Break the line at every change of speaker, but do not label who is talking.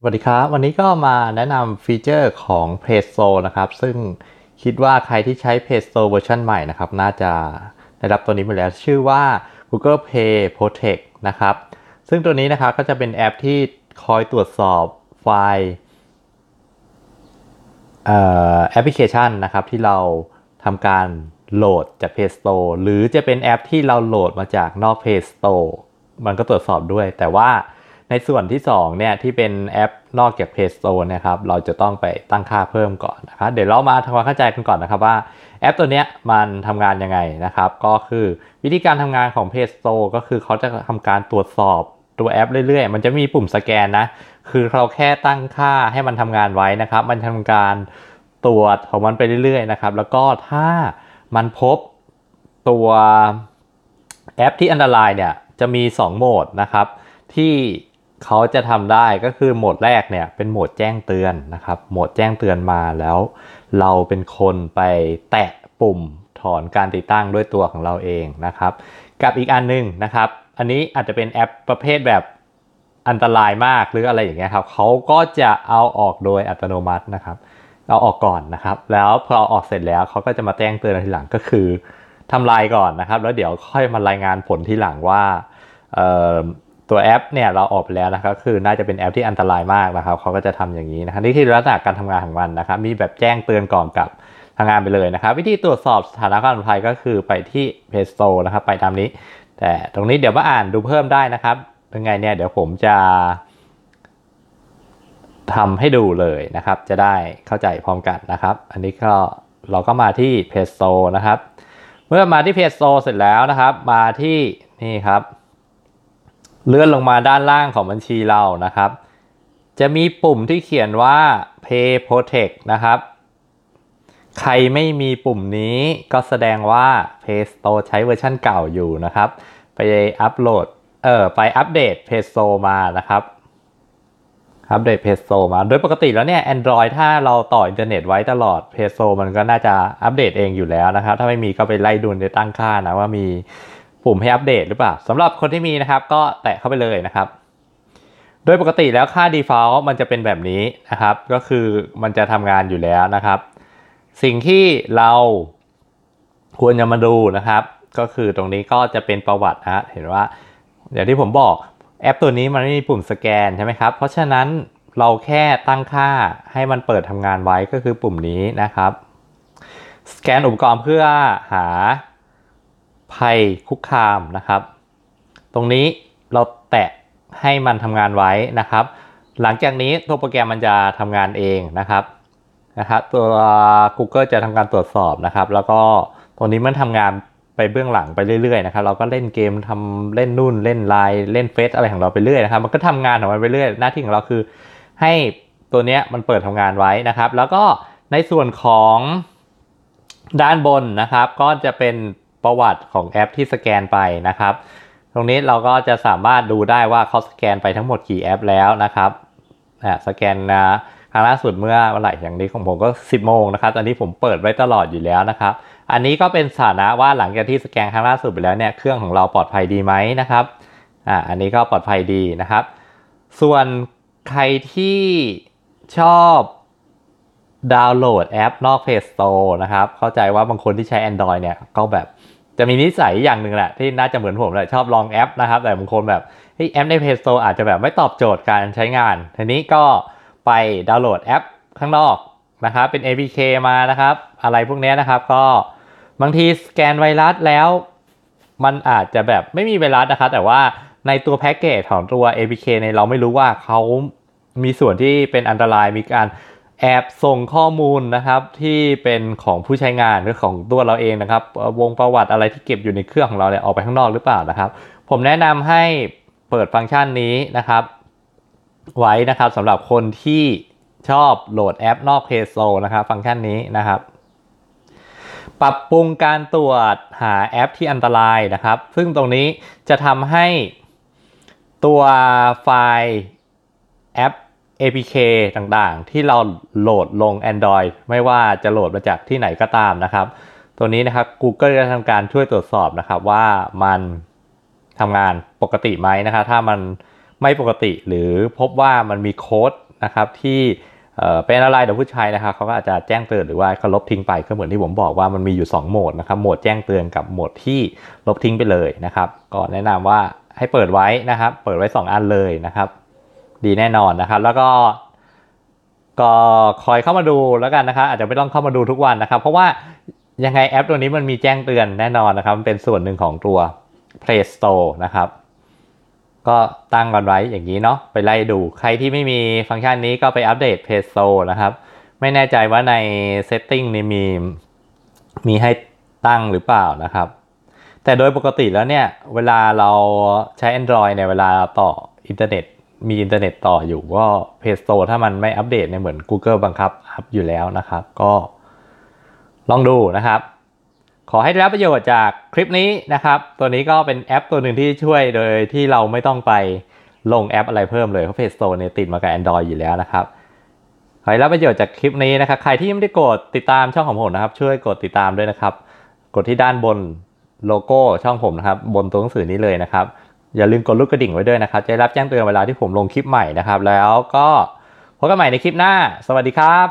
สวัสดีครับวันนี้ก็มาแนะนำฟีเจอร์ของ p a y s o นะครับ ซึ่งคิดว่าใครที่ใช้ p a y s o เวอร์ชันใหม่นะครับ น่าจะได้รับตัวนี้มาแล้วชื่อว่า Google Play Protect นะครับ ซึ่งตัวนี้นะครับก็จะเป็นแอปที่คอยตรวจสอบไฟล์แอปพลิเคชันนะครับที่เราทำการโหลดจาก p a y Store หรือจะเป็นแอปที่เราโหลดมาจากนอก p a y Store มันก็ตรวจสอบด้วยแต่ว่าในส่วนที่2เนี่ยที่เป็นแอปนอกจาก Play Store นะครับเราจะต้องไปตั้งค่าเพิ่มก่อนนะครับเดี๋ยวเรามาทำความเข้าใจกันก่อนนะครับว่าแอป ตัวเนี้ยมันทำงานยังไงนะครับ ก็คือวิธีการทำงานของ Play Store ก็คือเขาจะทำการตรวจสอบตัวแอปเรื่อยๆมันจะมีปุ่มสแกนนะคือเราแค่ตั้งค่าให้มันทำงานไว้นะครับ มันทำการตรวจของมันไปเรื่อยๆนะครับ แล้วก็ถ้ามันพบตัวแอปที่อันตรายเนี่ยจะมี 2 โหมดนะครับที่เขาจะทำได้ก็คือโหมดแรกเนี่ยเป็นโหมดแจ้งเตือนนะครับโหมดแจ้งเตือนมาแล้ว เราเป็นคนไปแตะปุ่มถอนการติดตั้งด้วยตัวของเราเองนะครับ กับอีกอันนึงนะครับ อันนี้อาจจะเป็นแอปประเภทแบบอันตรายมากหรืออะไรอย่างเงี้ยครับเขาก็จะเอาออกโดยอัตโนมัตินะครับ เอาออกก่อนนะครับ แล้วพอเอาออกเสร็จแล้วเขาก็จะมาแจ้งเตือนทีหลังก็คือทำลายก่อนนะครับแล้วเดี๋ยวค่อยมารายงานผลทีหลังว่าตัวแอปเนี่ยเราออกไปแล้วนะครับคือน่าจะเป็นแอปที่อันตรายมากนะครับเขาก็จะทำอย่างนี้นะครับนี่คือลักษณะการทำงานของมันนะครับ มีแบบแจ้งเตือนก่อนกับทางานไปเลยนะครับ วิธีตรวจสอบสถานการณ์ภัยก็คือไปที่ Play Store นะครับ ไปตามนี้ แต่ตรงนี้เดี๋ยวมาอ่านดูเพิ่มได้นะครับยังไงเนี่ยเดี๋ยวผมจะทำให้ดูเลยนะครับ จะได้เข้าใจพร้อมกันนะครับ อันนี้ก็เราก็มาที่ p พจโ Store นะครับ เมื่อมาที่ p พจโ Store เสร็จแล้วนะครับ มาที่นี่ครับเลื่อนลงมาด้านล่างของบัญชีเรานะครับ จะมีปุ่มที่เขียนว่า Pay Protect นะครับ ใครไม่มีปุ่มนี้ก็แสดงว่า p a y Store ใช้เวอร์ชันเก่าอยู่นะครับ ไปอัปโหลดเออไปอัปเดต p a y Store มานะครับ อัปเดต p a y Store มา โดยปกติแล้วเนี่ย Android ถ้าเราต่ออินเทอร์เน็ตไว้ตลอด p a y Store มันก็น่าจะอัปเดตเองอยู่แล้วนะครับ ถ้าไม่มีก็ไปไล่ดูในตั้งค่านะว่ามีปุ่มให้อัปเดตหรือเปล่าสำหรับคนที่มีนะครับ ก็แตะเข้าไปเลยนะครับ โดยปกติแล้วค่า default มันจะเป็นแบบนี้นะครับ ก็คือมันจะทำงานอยู่แล้วนะครับ สิ่งที่เราควรจะมาดูนะครับ ก็คือตรงนี้ก็จะเป็นประวัตินะเห็นว่าอย่างที่ผมบอกแอปตัวนี้มันไม่มีปุ่มสแกนใช่ไหมครับ เพราะฉะนั้นเราแค่ตั้งค่าให้มันเปิดทำงานไว้ก็คือปุ่มนี้นะครับ สแกนอุปกรณ์เพื่อหาภัยคุกคามนะครับ ตรงนี้เราแตะให้มันทำงานไว้นะครับ หลังจากนี้ตัวโปรแกรมมันจะทำงานเองนะครับนะครับตัว Google จะทำการตรวจสอบนะครับ แล้วก็ตรงนี้มันทำงานไปเบื้องหลังไปเรื่อย ๆนะครับ เราก็เล่นเกมทำเล่นนู่นเล่นไลน์เล่นเฟซอะไรของเราไปเรื่อยนะครับ มันก็ทำงานของมันไปเรื่อยหน้าที่ของเราคือ ให้ตัวเนี้ยมันเปิดทำงานไว้นะครับ แล้วก็ในส่วนของด้านบนนะครับ ก็จะเป็นประวัติของแอปที่สแกนไปนะครับ ตรงนี้เราก็จะสามารถดูได้ว่าเขาสแกนไปทั้งหมดกี่แอปแล้วนะครับ สแกนนะครั้งล่าสุดเมื่อวันไหร่อย่างนี้ของผมก็ 10 โมงนะครับอันนี้ผมเปิดไว้ตลอดอยู่แล้วนะครับ อันนี้ก็เป็นสถานะว่าหลังจากที่สแกนครั้งล่าสุดไปแล้วเนี่ยเครื่องของเราปลอดภัยดีไหมนะครับ อ่าอันนี้ก็ปลอดภัยดีนะครับ ส่วนใครที่ชอบดาวน์โหลดแอปนอก Play Store นะครับ เข้าใจว่าบางคนที่ใช้ Android เนี่ย ก็แบบจะมีนิสัยอย่างหนึ่งแหละ ที่น่าจะเหมือนผมแหละชอบลองแอปนะครับ แต่บางคนแบบแอปใน Play Store อาจจะแบบไม่ตอบโจทย์การใช้งาน ทีนี้ก็ไปดาวน์โหลดแอปข้างนอกนะครับเป็น APK มานะครับ อะไรพวกนี้นะครับก็บางทีสแกนไวรัสแล้วมันอาจจะแบบไม่มีไวรัสนะครับแต่ว่าในตัวแพ็กเกจของตัว APK ในเราไม่รู้ว่าเขามีส่วนที่เป็นอันตรายมีการแอบส่งข้อมูลนะครับที่เป็นของผู้ใช้งานหรือของตัวเราเองนะครับ วงประวัติอะไรที่เก็บอยู่ในเครื่องของเราเนี่ยออกไปข้างนอกหรือเปล่านะครับ ผมแนะนำให้เปิดฟังก์ชันนี้นะครับไว้นะครับสำหรับคนที่ชอบโหลดแอปนอกเพย์โซนะครับ ฟังก์ชันนี้นะครับ ปรับปรุงการตรวจหาแอปที่อันตรายนะครับ ซึ่งตรงนี้จะทำให้ตัวไฟล์แอป APK ต่างๆ ที่เราโหลดลง Android ไม่ว่าจะโหลดมาจากที่ไหนก็ตามนะครับ ตัวนี้นะครับ Google จะทำการช่วยตรวจสอบนะครับว่ามันทำงานปกติไหมนะครับถ้ามันไม่ปกติหรือพบว่ามันมีโค้ดนะครับที่เป็นอะไรเดี๋ยวผู้ใช้ นะครับเขาก็อาจจะแจ้งเตือนหรือว่าเขาลบทิ้งไปก็เหมือนที่ผมบอกว่ามันมีอยู่ 2โหมดนะครับโหมดแจ้งเตือนกับโหมดที่ลบทิ้งไปเลยนะครับก็แนะนำว่าให้เปิดไว้นะครับ เปิดไว้ 2 อันเลยนะครับดีแน่นอนนะครับแล้วก็ก็คอยเข้ามาดูแล้วกันนะครับอาจจะไม่ต้องเข้ามาดูทุกวันนะครับ เพราะว่ายังไงแอป ตัวนี้มันมีแจ้งเตือนแน่นอนนะครับมันเป็นส่วนหนึ่งของตัว Play Store นะครับ ก็ตั้งกันไว้ อย่างนี้เนาะไปไล่ดูใครที่ไม่มีฟังก์ชันนี้ก็ไปอัปเดต Play Store นะครับ ไม่แน่ใจว่าใน Setting นี้มีมีให้ตั้งหรือเปล่านะครับ แต่โดยปกติแล้วเนี่ย เวลาเราใช้ Android ในเวลาต่ออินเทอร์เน็ตมีอินเทอร์เน็ตต่ออยู่ก็เพจโซถ้ามันไม่อัปเดตเนี่ยเหมือน Google บังคับอัพอยู่แล้วนะครับ ก็ ลองดูนะครับ ขอให้ได้รับประโยชน์จากคลิปนี้นะครับ ตัวนี้ก็เป็นแอปตัวหนึ่งที่ช่วยโดยที่เราไม่ต้องไปลงแอปอะไรเพิ่มเลย เพราะเพจโซเนี่ยติดมากับ Android อยู่แล้วนะครับขอให้รับประโยชน์จากคลิปนี้นะครับ ใครที่ไม่ได้กดติดตามช่องของผมนะครับ ช่วยกดติดตามด้วยนะครับ กดที่ด้านบนโลโก้ช่องผมนะครับ บนตัวหนังสือนี้เลยนะครับอย่าลืมกดลูกกระดิ่งไว้ด้วยนะครับจะได้รับแจ้งเตือนเวลาที่ผมลงคลิปใหม่นะครับแล้วก็พบกันใหม่ในคลิปหน้า สวัสดีครับ